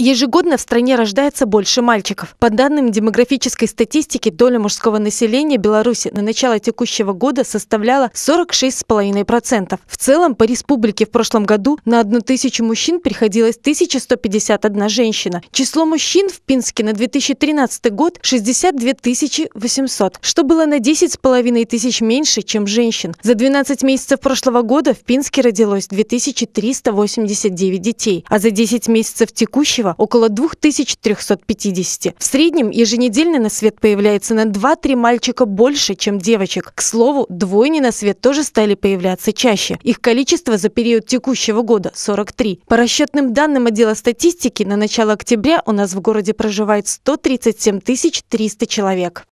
Ежегодно в стране рождается больше мальчиков. По данным демографической статистики, доля мужского населения Беларуси на начало текущего года составляла 46,5%. В целом по республике в прошлом году на одну тысячу мужчин приходилось 1151 женщина. Число мужчин в Пинске на 2013 год 62 800, что было на 10,5 тысяч меньше, чем женщин. За 12 месяцев прошлого года в Пинске родилось 2389 детей, а за 10 месяцев текущего количество – около 2350. В среднем еженедельно на свет появляется на 2-3 мальчика больше, чем девочек. К слову, двойни на свет тоже стали появляться чаще. Их количество за период текущего года – 43. По расчетным данным отдела статистики, на начало октября у нас в городе проживает 137 300 человек.